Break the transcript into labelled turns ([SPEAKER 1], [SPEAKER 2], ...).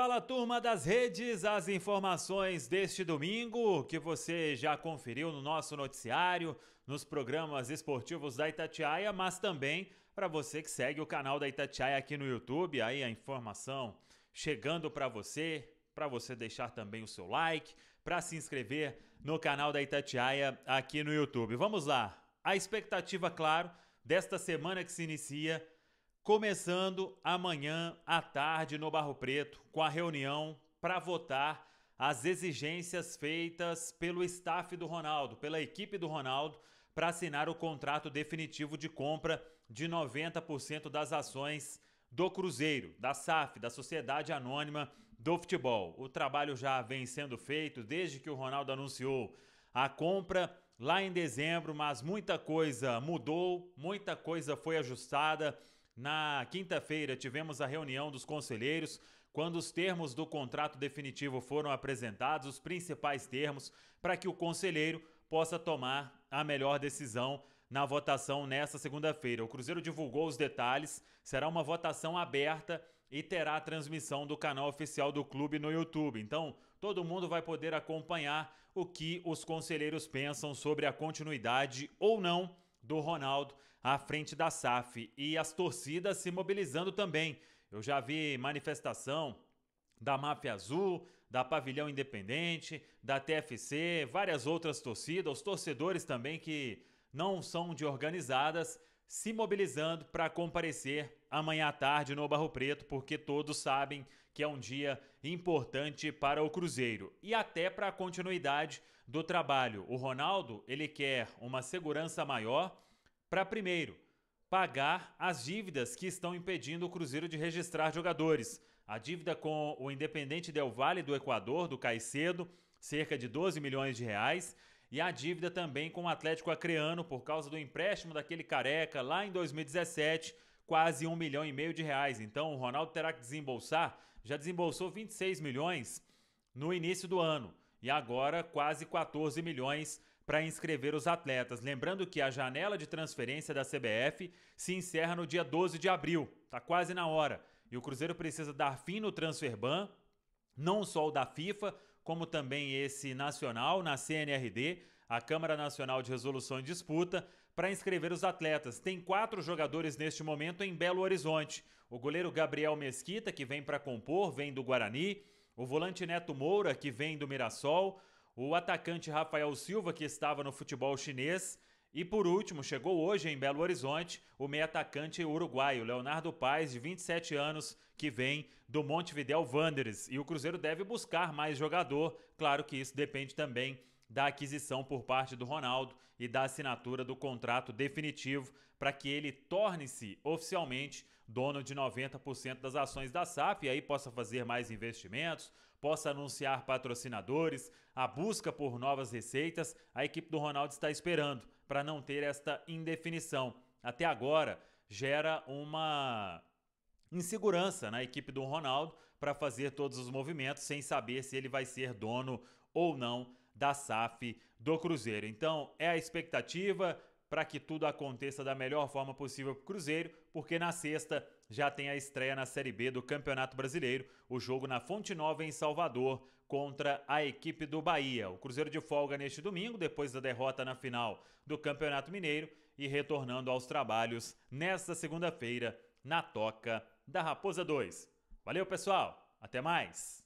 [SPEAKER 1] Fala turma das redes, as informações deste domingo que você já conferiu no nosso noticiário, nos programas esportivos da Itatiaia, mas também para você que segue o canal da Itatiaia aqui no YouTube, aí a informação chegando para você, para você deixar também o seu like, para se inscrever no canal da Itatiaia aqui no YouTube. Vamos lá. A expectativa, claro, desta semana que se inicia começando amanhã à tarde no Barro Preto com a reunião para votar as exigências feitas pelo staff do Ronaldo, pela equipe do Ronaldo, para assinar o contrato definitivo de compra de 90% das ações do Cruzeiro, da SAF, da Sociedade Anônima do Futebol. O trabalho já vem sendo feito desde que o Ronaldo anunciou a compra lá em dezembro, mas muita coisa mudou, muita coisa foi ajustada. Na quinta-feira, tivemos a reunião dos conselheiros, quando os termos do contrato definitivo foram apresentados, os principais termos, para que o conselheiro possa tomar a melhor decisão na votação nesta segunda-feira. O Cruzeiro divulgou os detalhes, será uma votação aberta e terá a transmissão do canal oficial do clube no YouTube. Então, todo mundo vai poder acompanhar o que os conselheiros pensam sobre a continuidade ou não do Ronaldo à frente da SAF e as torcidas se mobilizando também. Eu já vi manifestação da Máfia Azul, da Pavilhão Independente, da TFC, várias outras torcidas, os torcedores também que não são de organizadas, se mobilizando para comparecer amanhã à tarde no Barro Preto, porque todos sabem que é um dia importante para o Cruzeiro e até para a continuidade do trabalho. O Ronaldo, ele quer uma segurança maior para primeiro pagar as dívidas que estão impedindo o Cruzeiro de registrar jogadores. A dívida com o Independente Del Valle do Equador, do Caicedo, cerca de 12 milhões de reais, e a dívida também com o Atlético Acreano por causa do empréstimo daquele careca lá em 2017, quase um milhão e meio de reais. Então o Ronaldo terá que desembolsar, já desembolsou 26 milhões no início do ano e agora quase 14 milhões para inscrever os atletas. Lembrando que a janela de transferência da CBF se encerra no dia 12 de abril, tá quase na hora. E o Cruzeiro precisa dar fim no transfer ban, não só o da FIFA, como também esse nacional na CNRD, a Câmara Nacional de Resolução e Disputa, para inscrever os atletas. Tem quatro jogadores neste momento em Belo Horizonte: o goleiro Gabriel Mesquita, que vem para compor, vem do Guarani, o volante Neto Moura, que vem do Mirassol, o atacante Rafael Silva, que estava no futebol chinês e por último, chegou hoje em Belo Horizonte o meia-atacante uruguaio Leonardo Paes, de 27 anos, que vem do Montevidéu Wanderers. E o Cruzeiro deve buscar mais jogador. Claro que isso depende também da aquisição por parte do Ronaldo e da assinatura do contrato definitivo para que ele torne-se oficialmente dono de 90% das ações da SAF e aí possa fazer mais investimentos, possa anunciar patrocinadores, a busca por novas receitas, a equipe do Ronaldo está esperando para não ter esta indefinição. Até agora, gera uma insegurança na equipe do Ronaldo para fazer todos os movimentos sem saber se ele vai ser dono ou não da SAF do Cruzeiro. Então, é a expectativa para que tudo aconteça da melhor forma possível para o Cruzeiro, porque na sexta já tem a estreia na Série B do Campeonato Brasileiro, o jogo na Fonte Nova em Salvador contra a equipe do Bahia. O Cruzeiro de folga neste domingo, depois da derrota na final do Campeonato Mineiro e retornando aos trabalhos nesta segunda-feira na Toca da Raposa 2. Valeu, pessoal! Até mais!